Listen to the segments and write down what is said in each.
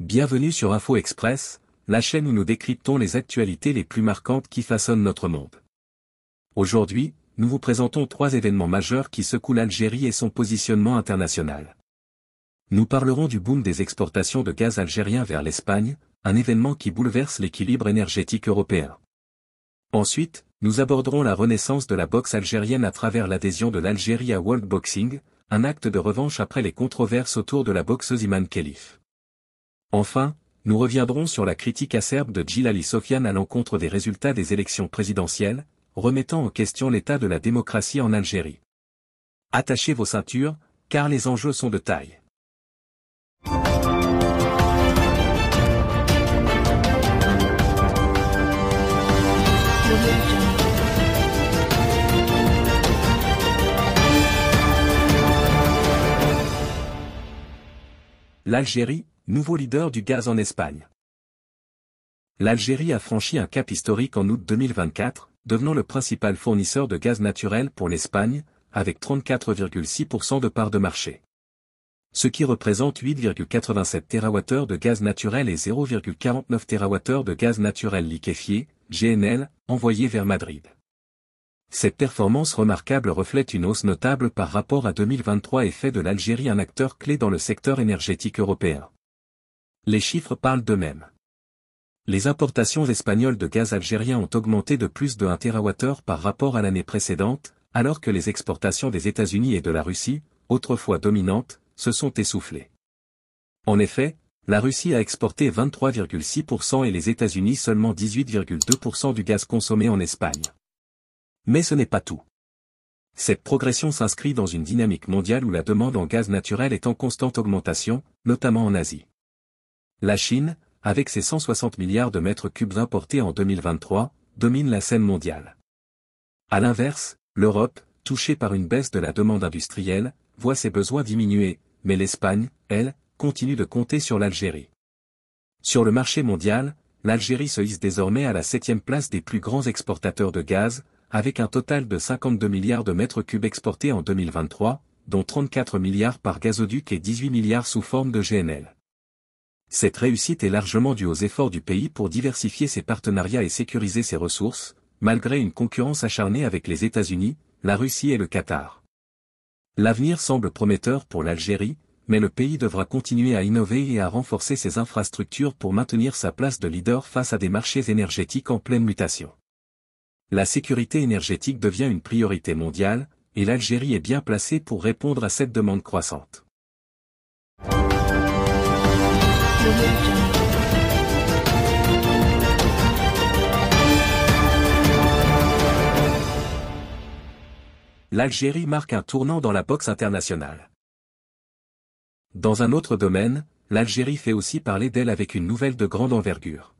Bienvenue sur Info Express, la chaîne où nous décryptons les actualités les plus marquantes qui façonnent notre monde. Aujourd'hui, nous vous présentons trois événements majeurs qui secouent l'Algérie et son positionnement international. Nous parlerons du boom des exportations de gaz algérien vers l'Espagne, un événement qui bouleverse l'équilibre énergétique européen. Ensuite, nous aborderons la renaissance de la boxe algérienne à travers l'adhésion de l'Algérie à World Boxing, un acte de revanche après les controverses autour de la boxeuse Iman Khalif. Enfin, nous reviendrons sur la critique acerbe de Djilali Sofiane à l'encontre des résultats des élections présidentielles, remettant en question l'état de la démocratie en Algérie. Attachez vos ceintures, car les enjeux sont de taille. L'Algérie, nouveau leader du gaz en Espagne. L'Algérie a franchi un cap historique en août 2024, devenant le principal fournisseur de gaz naturel pour l'Espagne, avec 34,6% de part de marché. Ce qui représente 8,87 TWh de gaz naturel et 0,49 TWh de gaz naturel liquéfié, GNL, envoyé vers Madrid. Cette performance remarquable reflète une hausse notable par rapport à 2023 et fait de l'Algérie un acteur clé dans le secteur énergétique européen. Les chiffres parlent d'eux-mêmes. Les importations espagnoles de gaz algérien ont augmenté de plus de 1 TWh par rapport à l'année précédente, alors que les exportations des États-Unis et de la Russie, autrefois dominantes, se sont essoufflées. En effet, la Russie a exporté 23,6% et les États-Unis seulement 18,2% du gaz consommé en Espagne. Mais ce n'est pas tout. Cette progression s'inscrit dans une dynamique mondiale où la demande en gaz naturel est en constante augmentation, notamment en Asie. La Chine, avec ses 160 milliards de mètres cubes importés en 2023, domine la scène mondiale. À l'inverse, l'Europe, touchée par une baisse de la demande industrielle, voit ses besoins diminuer, mais l'Espagne, elle, continue de compter sur l'Algérie. Sur le marché mondial, l'Algérie se hisse désormais à la septième place des plus grands exportateurs de gaz, avec un total de 52 milliards de mètres cubes exportés en 2023, dont 34 milliards par gazoduc et 18 milliards sous forme de GNL. Cette réussite est largement due aux efforts du pays pour diversifier ses partenariats et sécuriser ses ressources, malgré une concurrence acharnée avec les États-Unis, la Russie et le Qatar. L'avenir semble prometteur pour l'Algérie, mais le pays devra continuer à innover et à renforcer ses infrastructures pour maintenir sa place de leader face à des marchés énergétiques en pleine mutation. La sécurité énergétique devient une priorité mondiale, et l'Algérie est bien placée pour répondre à cette demande croissante. L'Algérie marque un tournant dans la boxe internationale. Dans un autre domaine, l'Algérie fait aussi parler d'elle avec une nouvelle de grande envergure.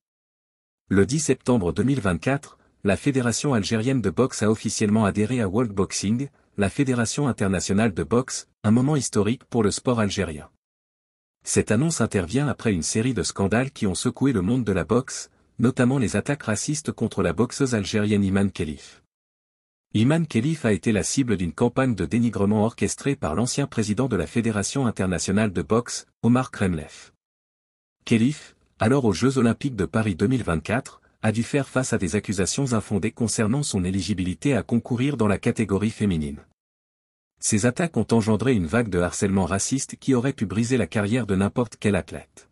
Le 10 septembre 2024, la Fédération algérienne de boxe a officiellement adhéré à World Boxing, la Fédération internationale de boxe, un moment historique pour le sport algérien. Cette annonce intervient après une série de scandales qui ont secoué le monde de la boxe, notamment les attaques racistes contre la boxeuse algérienne Iman Khalif. Iman Khalif a été la cible d'une campagne de dénigrement orchestrée par l'ancien président de la Fédération internationale de boxe, Omar Kremlev. Khalif, alors aux Jeux olympiques de Paris 2024, a dû faire face à des accusations infondées concernant son éligibilité à concourir dans la catégorie féminine. Ces attaques ont engendré une vague de harcèlement raciste qui aurait pu briser la carrière de n'importe quel athlète.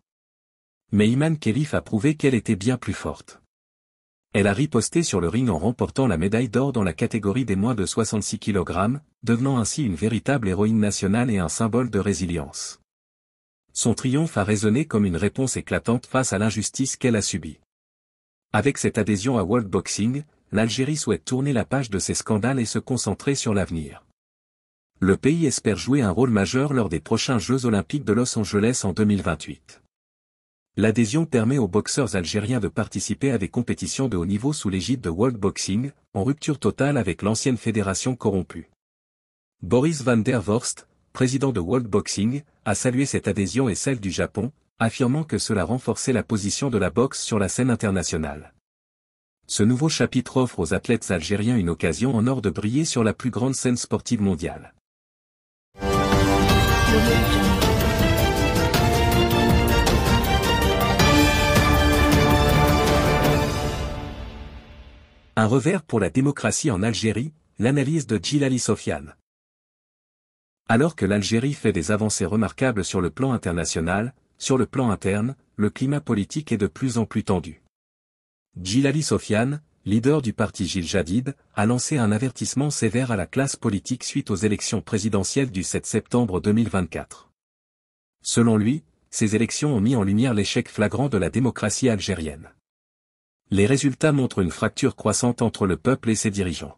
Mais Iman Khalif a prouvé qu'elle était bien plus forte. Elle a riposté sur le ring en remportant la médaille d'or dans la catégorie des moins de 66 kg, devenant ainsi une véritable héroïne nationale et un symbole de résilience. Son triomphe a résonné comme une réponse éclatante face à l'injustice qu'elle a subie. Avec cette adhésion à World Boxing, l'Algérie souhaite tourner la page de ses scandales et se concentrer sur l'avenir le pays espère jouer un rôle majeur lors des prochains Jeux olympiques de Los Angeles en 2028. L'adhésion permet aux boxeurs algériens de participer à des compétitions de haut niveau sous l'égide de World Boxing, en rupture totale avec l'ancienne fédération corrompue. Boris van der Vorst, président de World Boxing, a salué cette adhésion et celle du Japon, affirmant que cela renforçait la position de la boxe sur la scène internationale. Ce nouveau chapitre offre aux athlètes algériens une occasion en or de briller sur la plus grande scène sportive mondiale. Un revers pour la démocratie en Algérie, l'analyse de Djilali Sofiane. Alors que l'Algérie fait des avancées remarquables sur le plan international, sur le plan interne, le climat politique est de plus en plus tendu. Djilali Sofiane, leader du parti Gilles Jadid, a lancé un avertissement sévère à la classe politique suite aux élections présidentielles du 7 septembre 2024. Selon lui, ces élections ont mis en lumière l'échec flagrant de la démocratie algérienne. Les résultats montrent une fracture croissante entre le peuple et ses dirigeants.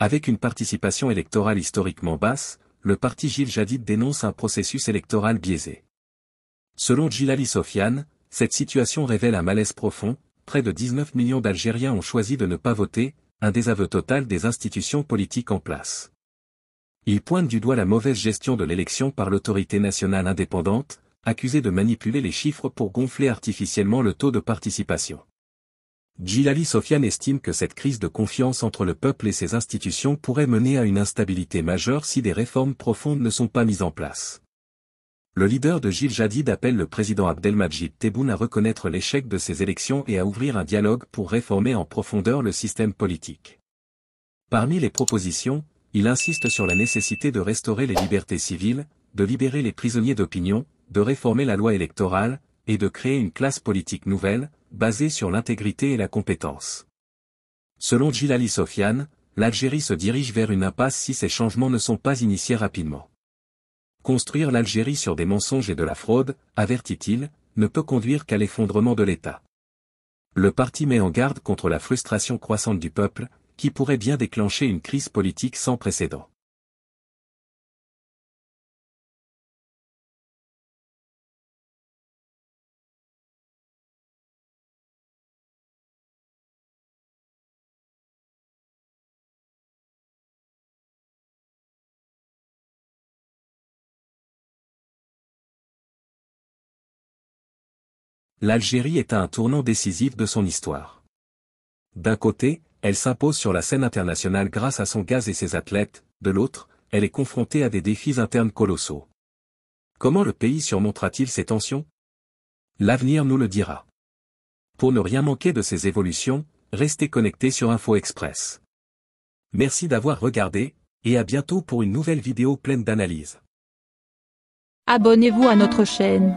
Avec une participation électorale historiquement basse, le parti Gilles Jadid dénonce un processus électoral biaisé. Selon Gilali Sofiane, cette situation révèle un malaise profond, près de 19 millions d'Algériens ont choisi de ne pas voter, un désaveu total des institutions politiques en place. Ils pointent du doigt la mauvaise gestion de l'élection par l'autorité nationale indépendante, accusée de manipuler les chiffres pour gonfler artificiellement le taux de participation. Djilali Sofiane estime que cette crise de confiance entre le peuple et ses institutions pourrait mener à une instabilité majeure si des réformes profondes ne sont pas mises en place. Le leader de Gilles Jadid appelle le président Abdelmajid Tebboune à reconnaître l'échec de ces élections et à ouvrir un dialogue pour réformer en profondeur le système politique. Parmi les propositions, il insiste sur la nécessité de restaurer les libertés civiles, de libérer les prisonniers d'opinion, de réformer la loi électorale, et de créer une classe politique nouvelle, basée sur l'intégrité et la compétence. Selon Ali Sofiane, l'Algérie se dirige vers une impasse si ces changements ne sont pas initiés rapidement. Construire l'Algérie sur des mensonges et de la fraude, avertit-il, ne peut conduire qu'à l'effondrement de l'État. Le parti met en garde contre la frustration croissante du peuple, qui pourrait bien déclencher une crise politique sans précédent. l'Algérie est à un tournant décisif de son histoire. D'un côté, elle s'impose sur la scène internationale grâce à son gaz et ses athlètes, de l'autre, elle est confrontée à des défis internes colossaux. Comment le pays surmontera-t-il ces tensions L'avenir nous le dira. Pour ne rien manquer de ces évolutions, restez connectés sur Info Express. Merci d'avoir regardé, et à bientôt pour une nouvelle vidéo pleine d'analyses. Abonnez-vous à notre chaîne.